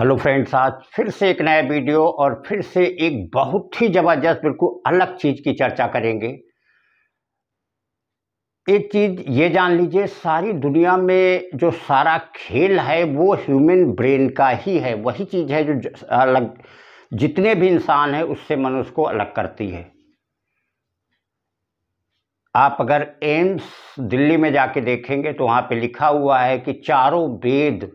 hello friends आज फिर से एक नया वीडियो और फिर से एक बहुत ही ज़बरदस्त बिल्कुल अलग चीज़ की चर्चा करेंगे एक चीज़ ये जान लीजिए सारी दुनिया में जो सारा खेल है वो ह्यूमन ब्रेन का ही है वही चीज़ है जो अलग जितने भी इंसान हैं उससे मनुष्य को अलग करती है आप अगर एम्स दिल्ली में जाके देखेंगे तो वहाँ पे लिखा हुआ है कि चारों वेद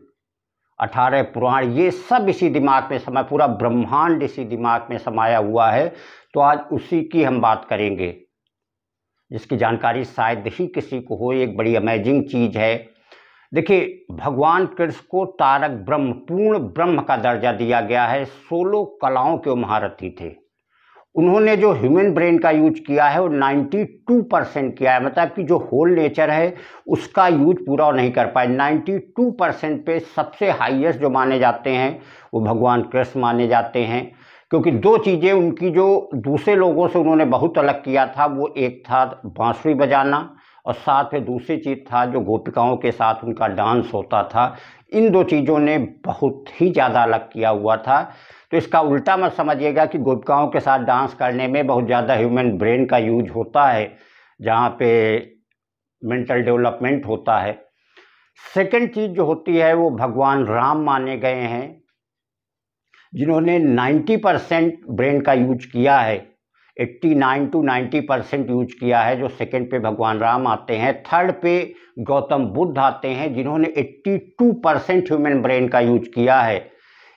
अठारह पुराण ये सब इसी दिमाग में समा पूरा ब्रह्मांड इसी दिमाग में समाया हुआ है तो आज उसी की हम बात करेंगे जिसकी जानकारी शायद ही किसी को हो एक बड़ी अमेजिंग चीज़ है देखिए भगवान कृष्ण को तारक ब्रह्म पूर्ण ब्रह्म का दर्जा दिया गया है सोलो कलाओं के महारथी थे उन्होंने जो ह्यूमन ब्रेन का यूज किया है वो 92 परसेंट किया है मतलब कि जो होल नेचर है उसका यूज पूरा नहीं कर पाए 92 परसेंट पे सबसे हाईएस्ट जो माने जाते हैं वो भगवान कृष्ण माने जाते हैं क्योंकि दो चीज़ें उनकी जो दूसरे लोगों से उन्होंने बहुत अलग किया था वो एक था बांसुरी बजाना और साथ में दूसरी चीज़ था जो गोपिकाओं के साथ उनका डांस होता था इन दो चीज़ों ने बहुत ही ज़्यादा अलग किया हुआ था तो इसका उल्टा मत समझिएगा कि गुपकाओं के साथ डांस करने में बहुत ज़्यादा ह्यूमन ब्रेन का यूज होता है जहाँ पे मेंटल डेवलपमेंट होता है सेकंड चीज़ जो होती है वो भगवान राम माने गए हैं जिन्होंने 90 परसेंट ब्रेन का यूज किया है 89 टू 90 परसेंट यूज किया है जो सेकंड पे भगवान राम आते हैं थर्ड पे गौतम बुद्ध आते हैं जिन्होंने 82 परसेंट ह्यूमन ब्रेन का यूज किया है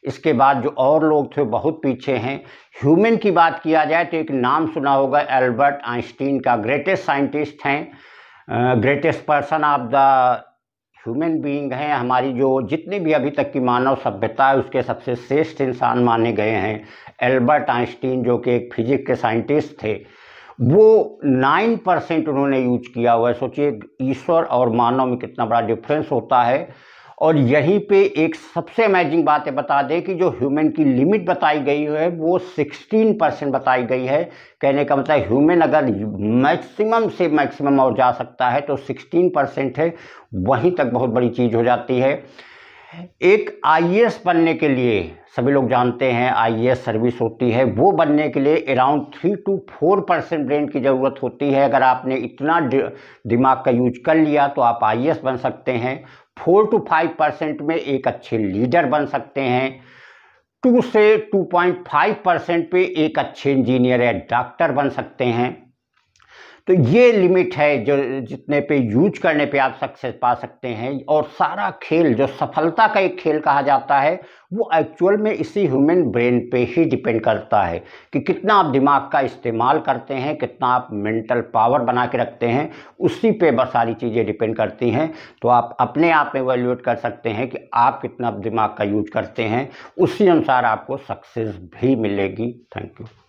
इसके बाद जो और लोग थे बहुत पीछे हैं ह्यूमन की बात किया जाए तो एक नाम सुना होगा एल्बर्ट आइंस्टीन का ग्रेटेस्ट साइंटिस्ट हैं greatest person of the human being हैं हमारी जो जितनी भी अभी तक की मानव सभ्यता है उसके सबसे श्रेष्ठ इंसान माने गए हैं एल्बर्ट आइंस्टीन जो कि एक फिजिक के साइंटिस्ट थे वो नाइन परसेंट उन्होंने यूज किया हुआ है सोचिए ईश्वर और मानव में कितना बड़ा डिफरेंस होता है और यहीं पे एक सबसे अमेजिंग बात है बता दें कि जो ह्यूमन की लिमिट बताई गई है वो 16 परसेंट बताई गई है कहने का मतलब ह्यूमन अगर मैक्सिमम से मैक्सिमम और जा सकता है तो 16 परसेंट है वहीं तक बहुत बड़ी चीज़ हो जाती है एक आई बनने के लिए सभी लोग जानते हैं आई सर्विस होती है वो बनने के लिए around three two four percent brain की ज़रूरत होती है अगर आपने इतना दिमाग का यूज कर लिया तो आप आई बन सकते हैं फोर टू फाइव परसेंट में एक अच्छे लीडर बन सकते हैं टू से टू पॉइंट फाइव परसेंट पे एक अच्छे इंजीनियर या डॉक्टर बन सकते हैं तो ये लिमिट है जो जितने पे यूज करने पे आप सक्सेस पा सकते हैं और सारा खेल जो सफलता का एक खेल कहा जाता है वो एक्चुअल में इसी ह्यूमन ब्रेन पे ही डिपेंड करता है कि कितना आप दिमाग का इस्तेमाल करते हैं कितना आप मेंटल पावर बना के रखते हैं उसी पे बस सारी चीज़ें डिपेंड करती हैं तो आप अपने आप में वैल्यूएट कर सकते हैं कि आप कितना दिमाग का यूज करते हैं उसी अनुसार आपको सक्सेस भी मिलेगी थैंक यू